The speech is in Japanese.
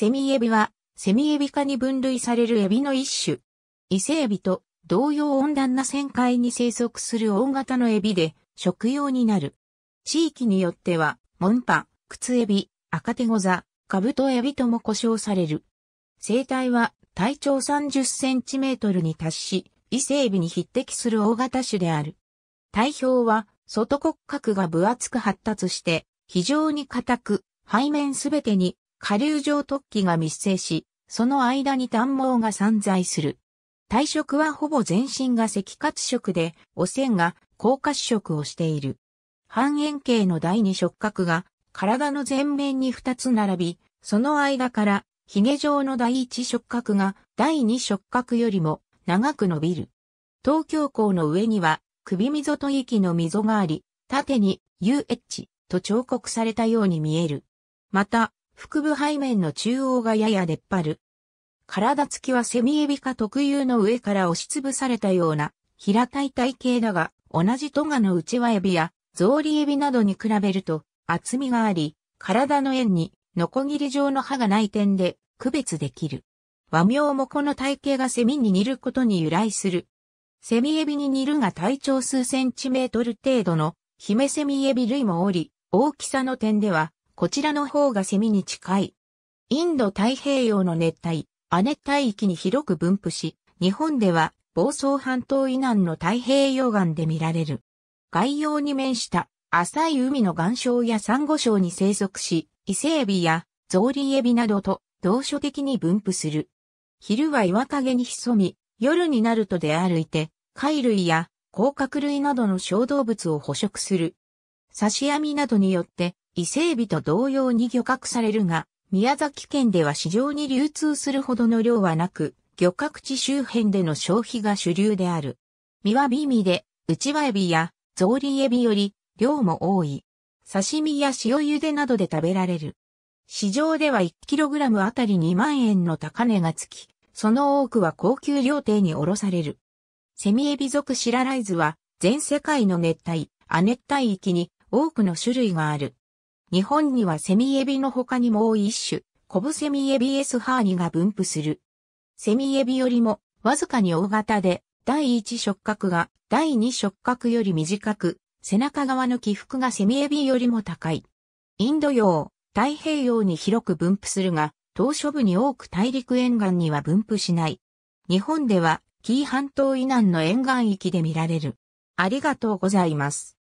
セミエビは、セミエビ科に分類されるエビの一種。伊勢エビと同様温暖な旋回に生息する大型のエビで、食用になる。地域によっては、モンパ、クツエビ、赤手ゴザ、カブトエビとも呼称される。生態は体長30センチメートルに達し、伊勢エビに匹敵する大型種である。体表は外骨格が分厚く発達して、非常に硬く、背面すべてに下流上突起が密生し、その間に短毛が散在する。体色はほぼ全身が赤褐色で、汚染が高褐色をしている。半円形の第二触角が体の前面に二つ並び、その間から髭状の第一触角が第二触角よりも長く伸びる。東京港の上には首溝と息の溝があり、縦に UH と彫刻されたように見える。また、腹部背面の中央がやや出っ張る。体つきはセミエビ科特有の上から押しつぶされたような平たい体型だが、同じトガの内輪エビやゾウリエビなどに比べると厚みがあり、体の円にノコギリ状の歯がない点で区別できる。和名もこの体型がセミに似ることに由来する。セミエビに似るが体長数センチメートル程度のヒメセミエビ類もおり、大きさの点ではこちらの方がセミに近い。インド太平洋の熱帯、亜熱帯域に広く分布し、日本では房総半島以南の太平洋岸で見られる。外洋に面した浅い海の岩礁や珊瑚礁に生息し、伊勢エビやゾウリエビなどと同所的に分布する。昼は岩陰に潜み、夜になると出歩いて、貝類や甲殻類などの小動物を捕食する。刺し網などによって伊勢海老と同様に漁獲されるが、宮崎県では市場に流通するほどの量はなく、漁獲地周辺での消費が主流である。身は美味で、内輪エビやゾウリエビより量も多い。刺身や塩茹でなどで食べられる。市場では 1kg あたり2万円の高値がつき、その多くは高級料亭に卸される。セミエビ属シラライズは全世界の熱帯、亜熱帯域に多くの種類がある。日本にはセミエビの他にもう一種、コブセミエビエスハーニが分布する。セミエビよりもわずかに大型で、第一触角が第二触角より短く、背中側の起伏がセミエビよりも高い。インド洋、太平洋に広く分布するが、島嶼部に多く大陸沿岸には分布しない。日本では紀伊半島以南の沿岸域で見られる。ありがとうございます。